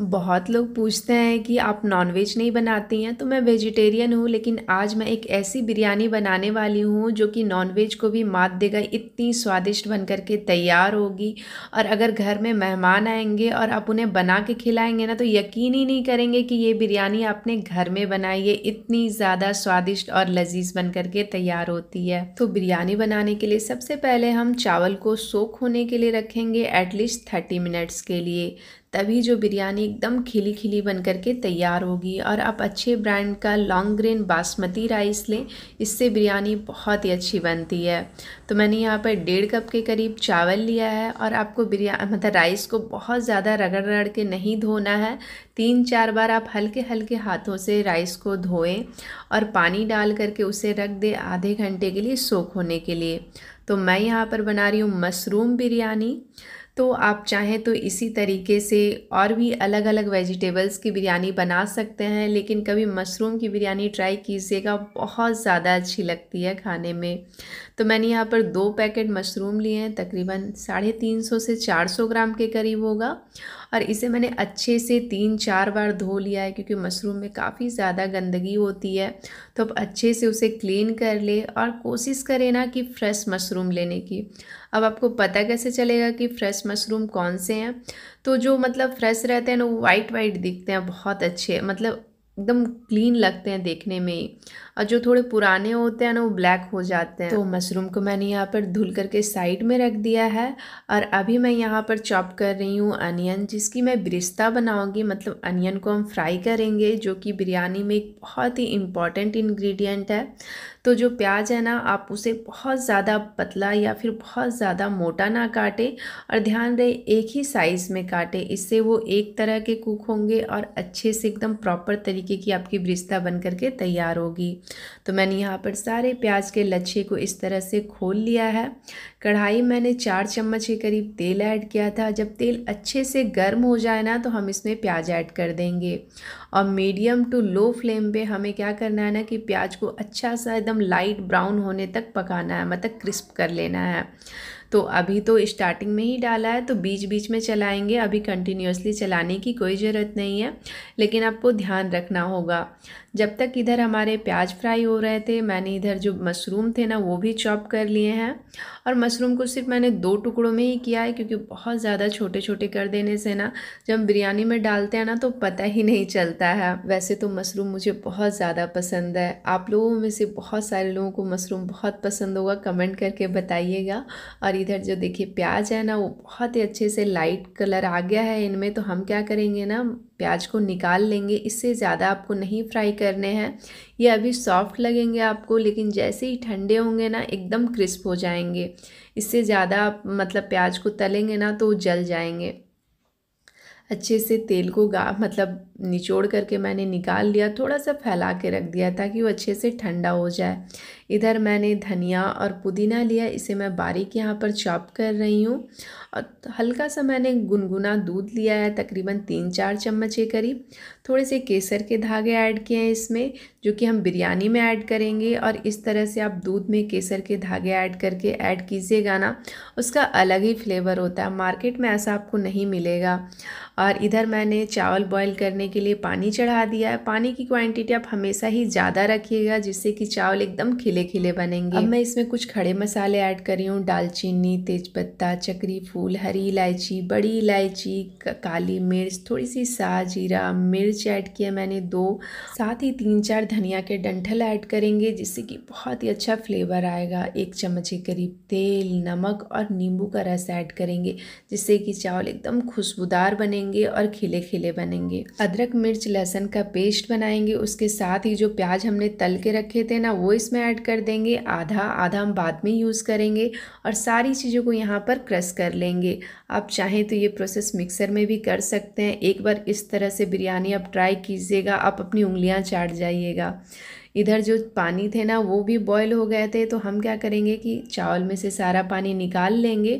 बहुत लोग पूछते हैं कि आप नॉनवेज नहीं बनाती हैं तो मैं वेजिटेरियन हूँ लेकिन आज मैं एक ऐसी बिरयानी बनाने वाली हूँ जो कि नॉनवेज को भी मात देगा इतनी स्वादिष्ट बन कर के तैयार होगी और अगर घर में मेहमान आएंगे और आप उन्हें बना के खिलाएंगे ना तो यकीन ही नहीं करेंगे कि ये बिरयानी आपने घर में बनाई है इतनी ज़्यादा स्वादिष्ट और लजीज बन कर के तैयार होती है तो बिरयानी बनाने के लिए सबसे पहले हम चावल को सोख होने के लिए रखेंगे एटलीस्ट थर्टी मिनट्स के लिए तभी जो बिरयानी एकदम खिली खिली बन करके तैयार होगी और आप अच्छे ब्रांड का लॉन्ग ग्रेन बासमती राइस लें इससे बिरयानी बहुत ही अच्छी बनती है तो मैंने यहाँ पर डेढ़ कप के करीब चावल लिया है और आपको बिरया मतलब राइस को बहुत ज़्यादा रगड़ रगड़ के नहीं धोना है तीन चार बार आप हल्के हल्के हाथों से राइस को धोएं और पानी डाल करके उसे रख दें आधे घंटे के लिए सोख होने के लिए तो मैं यहाँ पर बना रही हूँ मशरूम बिरयानी तो आप चाहें तो इसी तरीके से और भी अलग अलग वेजिटेबल्स की बिरयानी बना सकते हैं लेकिन कभी मशरूम की बिरयानी ट्राई कीजिएगा बहुत ज़्यादा अच्छी लगती है खाने में तो मैंने यहाँ पर दो पैकेट मशरूम लिए हैं तकरीबन साढ़े तीन सौ से चार सौ ग्राम के करीब होगा और इसे मैंने अच्छे से तीन चार बार धो लिया है क्योंकि मशरूम में काफ़ी ज़्यादा गंदगी होती है तो आप अच्छे से उसे क्लीन कर ले और कोशिश करें ना कि फ्रेश मशरूम लेने की अब आपको पता कैसे चलेगा कि फ़्रेश मशरूम कौन से हैं तो जो मतलब फ्रेश रहते हैं ना वो वाइट वाइट दिखते हैं बहुत अच्छे मतलब एकदम क्लीन लगते हैं देखने में ही और जो थोड़े पुराने होते हैं ना वो ब्लैक हो जाते हैं तो मशरूम को मैंने यहाँ पर धुल करके साइड में रख दिया है और अभी मैं यहाँ पर चॉप कर रही हूँ अनियन जिसकी मैं ब्रिस्ता बनाऊँगी मतलब अनियन को हम फ्राई करेंगे जो कि बिरयानी में एक बहुत ही इम्पॉर्टेंट इन्ग्रीडियंट है तो जो प्याज है ना आप उसे बहुत ज़्यादा पतला या फिर बहुत ज़्यादा मोटा ना काटें और ध्यान रहे एक ही साइज़ में काटें इससे वो एक तरह के कुक होंगे और अच्छे से एकदम प्रॉपर तरीके की आपकी ब्रिस्ता बन करके तैयार होगी तो मैंने यहाँ पर सारे प्याज के लच्छे को इस तरह से खोल लिया है कढ़ाई मैंने चार चम्मच के करीब तेल ऐड किया था जब तेल अच्छे से गर्म हो जाए ना तो हम इसमें प्याज ऐड कर देंगे और मीडियम टू लो फ्लेम पे हमें क्या करना है ना कि प्याज को अच्छा सा एकदम लाइट ब्राउन होने तक पकाना है मतलब क्रिस्प कर लेना है तो अभी तो स्टार्टिंग में ही डाला है तो बीच बीच में चलाएंगे अभी कंटिन्यूसली चलाने की कोई ज़रूरत नहीं है लेकिन आपको ध्यान रखना होगा जब तक इधर हमारे प्याज फ्राई हो रहे थे मैंने इधर जो मशरूम थे ना वो भी चॉप कर लिए हैं और मशरूम को सिर्फ मैंने दो टुकड़ों में ही किया है क्योंकि बहुत ज़्यादा छोटे छोटे कर देने से ना जब बिरयानी में डालते हैं ना तो पता ही नहीं चलता है वैसे तो मशरूम मुझे बहुत ज़्यादा पसंद है आप लोगों में से बहुत सारे लोगों को मशरूम बहुत पसंद होगा कमेंट करके बताइएगा और इधर जो देखिए प्याज है ना वो बहुत ही अच्छे से लाइट कलर आ गया है इनमें तो हम क्या करेंगे ना प्याज को निकाल लेंगे इससे ज़्यादा आपको नहीं फ्राई करने हैं ये अभी सॉफ्ट लगेंगे आपको लेकिन जैसे ही ठंडे होंगे ना एकदम क्रिस्प हो जाएंगे इससे ज़्यादा आप मतलब प्याज को तलेंगे ना तो जल जाएंगे अच्छे से तेल को गा मतलब निचोड़ करके मैंने निकाल लिया थोड़ा सा फैला के रख दिया ताकि वो अच्छे से ठंडा हो जाए इधर मैंने धनिया और पुदीना लिया इसे मैं बारीक यहाँ पर चॉप कर रही हूँ और हल्का सा मैंने गुनगुना दूध लिया है तकरीबन तीन चार चम्मच के करीब थोड़े से केसर के धागे ऐड किए हैं इसमें जो कि हम बिरयानी में ऐड करेंगे और इस तरह से आप दूध में केसर के धागे ऐड करके ऐड कीजिएगा ना उसका अलग ही फ्लेवर होता है मार्केट में ऐसा आपको नहीं मिलेगा और इधर मैंने चावल बॉयल करने के लिए पानी चढ़ा दिया है पानी की क्वांटिटी आप हमेशा ही ज़्यादा रखिएगा जिससे कि चावल एकदम खिले खिले बनेंगे अब मैं इसमें कुछ खड़े मसाले ऐड करी हूँ दालचीनी तेजपत्ता चक्री फूल हरी इलायची बड़ी इलायची काली मिर्च थोड़ी सी सा जीरा मिर्च ऐड किया मैंने दो साथ ही तीन चार धनिया के डंठल ऐड करेंगे जिससे कि बहुत ही अच्छा फ्लेवर आएगा एक चम्मच के करीब तेल नमक और नींबू का रस ऐड करेंगे जिससे कि चावल एकदम खुशबूदार बनेंगे और खिले खिले बनेंगे अदरक मिर्च लहसुन का पेस्ट बनाएंगे उसके साथ ही जो प्याज हमने तल के रखे थे ना वो इसमें ऐड कर देंगे आधा आधा हम बाद में यूज़ करेंगे और सारी चीज़ों को यहाँ पर क्रश कर लेंगे आप चाहें तो ये प्रोसेस मिक्सर में भी कर सकते हैं एक बार इस तरह से बिरयानी आप ट्राई कीजिएगा आप अपनी उंगलियाँ चाट जाइएगा इधर जो पानी थे ना वो भी बॉयल हो गए थे तो हम क्या करेंगे कि चावल में से सारा पानी निकाल लेंगे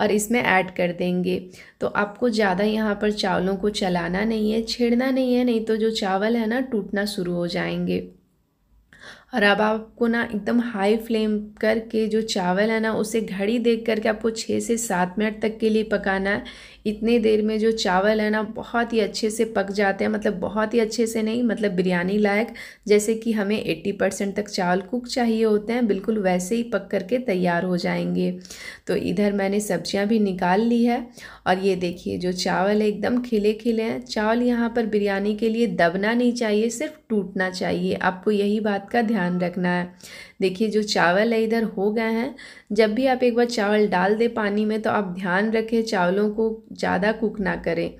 और इसमें ऐड कर देंगे तो आपको ज़्यादा यहाँ पर चावलों को चलाना नहीं है छेड़ना नहीं है नहीं तो जो चावल है ना टूटना शुरू हो जाएंगे और अब आपको ना एकदम हाई फ्लेम करके जो चावल है ना उसे घड़ी देख करके आपको छः से सात मिनट तक के लिए पकाना है इतने देर में जो चावल है ना बहुत ही अच्छे से पक जाते हैं मतलब बहुत ही अच्छे से नहीं मतलब बिरयानी लायक जैसे कि हमें एट्टी परसेंट तक चावल कुक चाहिए होते हैं बिल्कुल वैसे ही पक करके तैयार हो जाएंगे तो इधर मैंने सब्ज़ियाँ भी निकाल ली है और ये देखिए जो चावल है एकदम खिले खिले हैं चावल यहाँ पर बिरयानी के लिए दबना नहीं चाहिए सिर्फ टूटना चाहिए आपको यही बात का ध्यान ध्यान रखना है देखिए जो चावल है इधर हो गए हैं जब भी आप एक बार चावल डाल दें पानी में तो आप ध्यान रखें चावलों को ज़्यादा कुक ना करें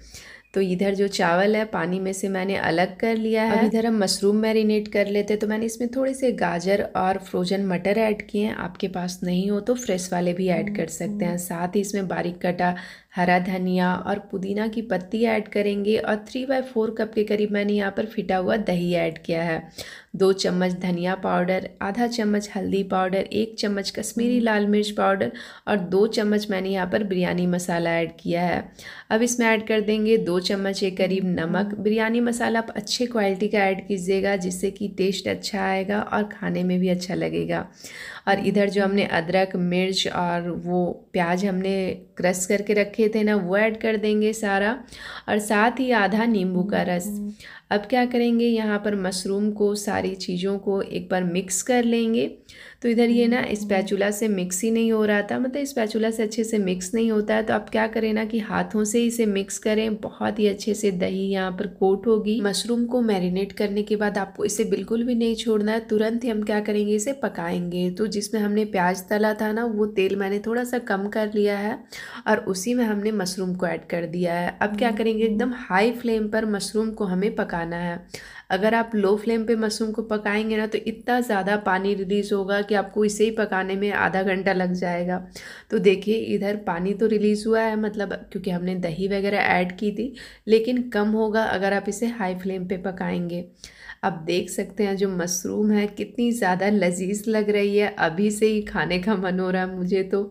तो इधर जो चावल है पानी में से मैंने अलग कर लिया है अब इधर हम मशरूम मैरिनेट कर लेते हैं तो मैंने इसमें थोड़े से गाजर और फ्रोजन मटर ऐड किए हैं आपके पास नहीं हो तो फ्रेश वाले भी ऐड हम्म। कर सकते हैं साथ ही इसमें बारीक कटा हरा धनिया और पुदीना की पत्ती ऐड करेंगे और थ्री बाई फोर कप के करीब मैंने यहाँ पर फिटा हुआ दही ऐड किया है दो चम्मच धनिया पाउडर आधा चम्मच हल्दी पाउडर एक चम्मच कश्मीरी हम्म। लाल मिर्च पाउडर और दो चम्मच मैंने यहाँ पर बिरयानी मसाला ऐड किया है अब इसमें ऐड कर देंगे दो चम्मच के करीब नमक बिरयानी मसाला आप अच्छे क्वालिटी का ऐड कीजिएगा जिससे कि टेस्ट अच्छा आएगा और खाने में भी अच्छा लगेगा और इधर जो हमने अदरक मिर्च और वो प्याज हमने क्रश करके रखे थे ना वो ऐड कर देंगे सारा और साथ ही आधा नींबू का रस अब क्या करेंगे यहाँ पर मशरूम को सारी चीज़ों को एक बार मिक्स कर लेंगे तो इधर ये ना स्पैचुला से मिक्स ही नहीं हो रहा था मतलब स्पैचुला से अच्छे से मिक्स नहीं होता है तो आप क्या करें ना कि हाथों से इसे मिक्स करें बहुत ही अच्छे से दही यहाँ पर कोट होगी मशरूम को मैरिनेट करने के बाद आपको इसे बिल्कुल भी नहीं छोड़ना है तुरंत ही हम क्या करेंगे इसे पकाएंगे तो जिसमें हमने प्याज तला था ना वो तेल मैंने थोड़ा सा कम कर लिया है और उसी में हमने मशरूम को ऐड कर दिया है अब क्या हम्म। करेंगे एकदम हाई फ्लेम पर मशरूम को हमें पकाना है अगर आप लो फ्लेम पे मशरूम को पकाएंगे ना तो इतना ज़्यादा पानी रिलीज़ होगा कि आपको इसे ही पकाने में आधा घंटा लग जाएगा तो देखिए इधर पानी तो रिलीज़ हुआ है मतलब क्योंकि हमने दही वगैरह ऐड की थी लेकिन कम होगा अगर आप इसे हाई फ्लेम पर पकाएँगे आप देख सकते हैं जो मशरूम है कितनी ज़्यादा लजीज लग रही है अभी से ही खाने का मन हो रहा है मुझे तो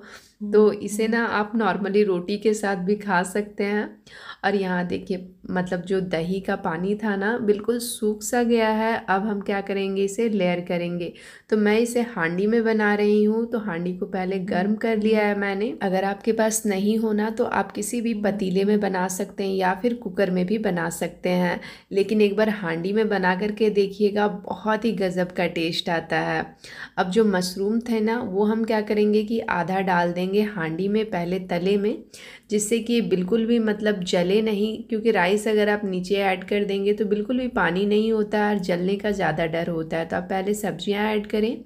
तो इसे ना हम्म। आप नॉर्मली रोटी के साथ भी खा सकते हैं और यहाँ देखिए मतलब जो दही का पानी था ना बिल्कुल सूख सा गया है अब हम क्या करेंगे इसे लेयर करेंगे तो मैं इसे हांडी में बना रही हूँ तो हांडी को पहले गर्म कर लिया है मैंने अगर आपके पास नहीं होना तो आप किसी भी पतीले में बना सकते हैं या फिर कुकर में भी बना सकते हैं लेकिन एक बार हांडी में बना करके देखिएगा बहुत ही गज़ब का टेस्ट आता है अब जो मशरूम थे ना वो हम क्या करेंगे कि आधा डाल देंगे हांडी में पहले तले में जिससे कि बिल्कुल भी मतलब जल जले नहीं क्योंकि राइस अगर आप नीचे ऐड कर देंगे तो बिल्कुल भी पानी नहीं होता और जलने का ज़्यादा डर होता है तो आप पहले सब्जियां ऐड करें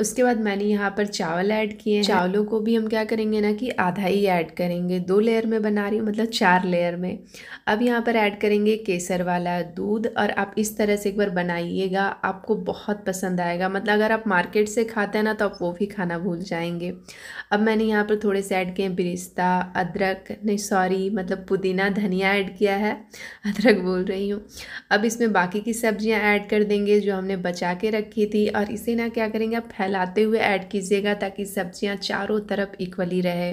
उसके बाद मैंने यहाँ पर चावल ऐड किए हैं चावलों को भी हम क्या करेंगे ना कि आधा ही ऐड करेंगे दो लेयर में बना रही हूँ मतलब चार लेयर में अब यहाँ पर ऐड करेंगे केसर वाला दूध और आप इस तरह से एक बार बनाइएगा आपको बहुत पसंद आएगा मतलब अगर आप मार्केट से खाते हैं ना तो आप वो भी खाना भूल जाएंगे अब मैंने यहाँ पर थोड़े से ऐड किए हैं बिरिस्ता अदरक नहीं सॉरी मतलब पुदीना धनिया धनिया ऐड किया है अदरक बोल रही हूँ अब इसमें बाकी की सब्जियाँ ऐड कर देंगे जो हमने बचा के रखी थी और इसे ना क्या करेंगे आप फैलाते हुए ऐड कीजिएगा ताकि सब्जियाँ चारों तरफ इक्वली रहे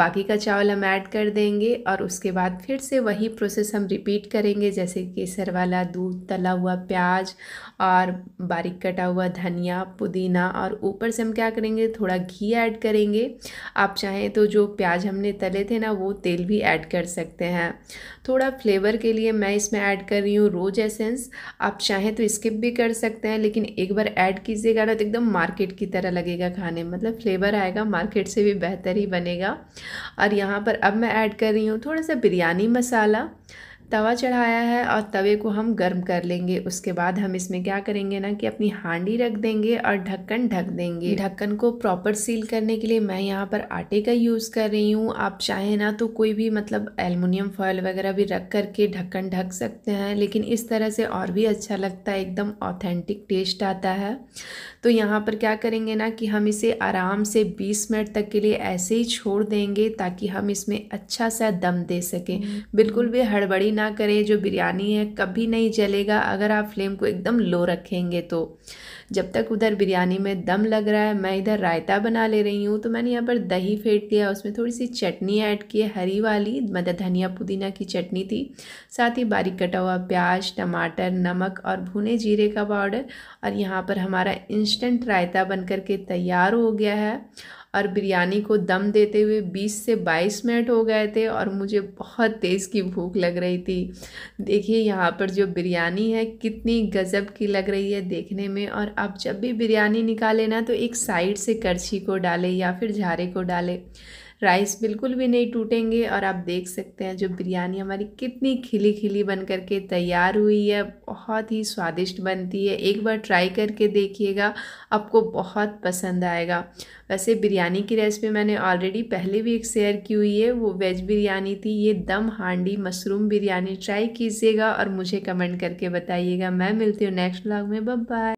बाकी का चावल हम ऐड कर देंगे और उसके बाद फिर से वही प्रोसेस हम रिपीट करेंगे जैसे केसर वाला दूध तला हुआ प्याज और बारीक कटा हुआ धनिया पुदीना और ऊपर से हम क्या करेंगे थोड़ा घी ऐड करेंगे आप चाहें तो जो प्याज हमने तले थे ना वो तेल भी ऐड कर सकते हैं थोड़ा फ्लेवर के लिए मैं इसमें ऐड कर रही हूँ रोज एसेंस आप चाहें तो स्किप भी कर सकते हैं लेकिन एक बार ऐड कीजिएगा ना तो एकदम मार्केट की तरह लगेगा खाने में मतलब फ्लेवर आएगा मार्केट से भी बेहतर ही बनेगा और यहाँ पर अब मैं ऐड कर रही हूँ थोड़ा सा बिरयानी मसाला तवा चढ़ाया है और तवे को हम गर्म कर लेंगे उसके बाद हम इसमें क्या करेंगे ना कि अपनी हांडी रख देंगे और ढक्कन ढक देंगे ढक्कन को प्रॉपर सील करने के लिए मैं यहाँ पर आटे का यूज़ कर रही हूँ आप चाहे ना तो कोई भी मतलब एलमिनियम फॉयल वगैरह भी रख करके ढक्कन ढक सकते हैं लेकिन इस तरह से और भी अच्छा लगता है एकदम ऑथेंटिक टेस्ट आता है तो यहाँ पर क्या करेंगे ना कि हम इसे आराम से बीस मिनट तक के लिए ऐसे ही छोड़ देंगे ताकि हम इसमें अच्छा सा दम दे सकें हम्म। बिल्कुल भी हड़बड़ी ना करें जो बिरयानी है कभी नहीं जलेगा अगर आप फ्लेम को एकदम लो रखेंगे तो जब तक उधर बिरयानी में दम लग रहा है मैं इधर रायता बना ले रही हूँ तो मैंने यहाँ पर दही फेंट दिया उसमें थोड़ी सी चटनी ऐड की है हरी वाली मतलब धनिया पुदीना की चटनी थी साथ ही बारीक कटा हुआ प्याज टमाटर नमक और भुने जीरे का पाउडर और यहाँ पर हमारा इंस्टेंट रायता बन करके तैयार हो गया है और बिरयानी को दम देते हुए 20 से 22 मिनट हो गए थे और मुझे बहुत तेज़ की भूख लग रही थी देखिए यहाँ पर जो बिरयानी है कितनी गज़ब की लग रही है देखने में और आप जब भी बिरयानी निकाले ना तो एक साइड से करछी को डालें या फिर झारे को डालें राइस बिल्कुल भी नहीं टूटेंगे और आप देख सकते हैं जो बिरयानी हमारी कितनी खिली खिली बन करके तैयार हुई है बहुत ही स्वादिष्ट बनती है एक बार ट्राई करके देखिएगा आपको बहुत पसंद आएगा वैसे बिरयानी की रेसिपी मैंने ऑलरेडी पहले भी एक शेयर की हुई है वो वेज बिरयानी थी ये दम हांडी मशरूम बिरयानी ट्राई कीजिएगा और मुझे कमेंट करके बताइएगा मैं मिलती हूँ नेक्स्ट ब्लॉग में बब बाय